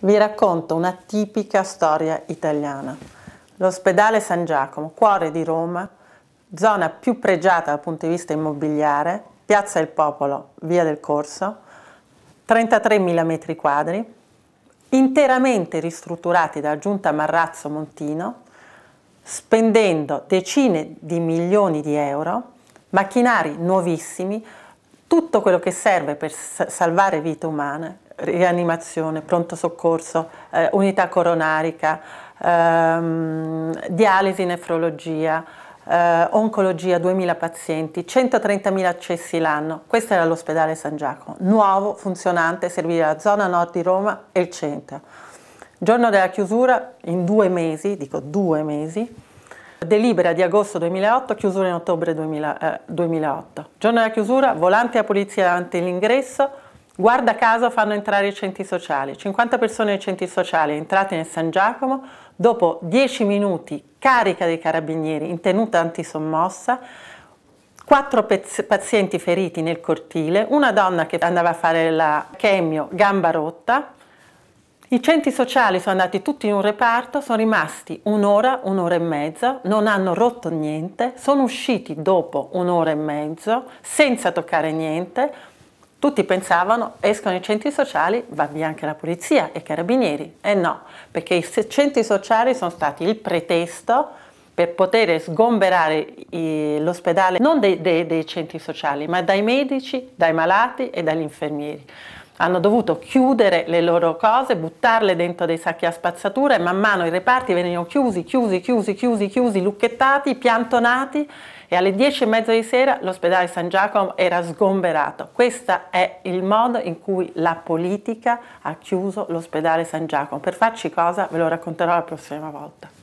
vi racconto una tipica storia italiana. L'ospedale San Giacomo, cuore di Roma, zona più pregiata dal punto di vista immobiliare, Piazza del Popolo, Via del Corso, 33.000 metri quadri, interamente ristrutturati dalla giunta Marrazzo Montino, spendendo decine di milioni di euro, macchinari nuovissimi, tutto quello che serve per salvare vite umane rianimazione, pronto soccorso, eh, unità coronarica, ehm, dialisi, nefrologia, eh, oncologia 2000 pazienti, 130.000 accessi l'anno. Questo era l'ospedale San Giacomo, nuovo, funzionante, serviva la zona nord di Roma e il centro. Giorno della chiusura, in due mesi, dico due mesi, delibera di agosto 2008, chiusura in ottobre 2000, eh, 2008. Giorno della chiusura, volante a pulizia davanti all'ingresso, Guarda caso fanno entrare i centri sociali, 50 persone nei centri sociali entrate nel San Giacomo, dopo 10 minuti carica dei carabinieri in tenuta antisommossa, 4 pazienti feriti nel cortile, una donna che andava a fare la chemio gamba rotta, i centri sociali sono andati tutti in un reparto, sono rimasti un'ora, un'ora e mezza, non hanno rotto niente, sono usciti dopo un'ora e mezzo senza toccare niente, tutti pensavano escono i centri sociali, va via anche la polizia e i carabinieri. E no, perché i centri sociali sono stati il pretesto per poter sgomberare l'ospedale non dei, dei, dei centri sociali, ma dai medici, dai malati e dagli infermieri hanno dovuto chiudere le loro cose, buttarle dentro dei sacchi a spazzatura e man mano i reparti venivano chiusi, chiusi, chiusi, chiusi, chiusi, lucchettati, piantonati e alle 10 e mezza di sera l'ospedale San Giacomo era sgomberato. Questo è il modo in cui la politica ha chiuso l'ospedale San Giacomo. Per farci cosa ve lo racconterò la prossima volta.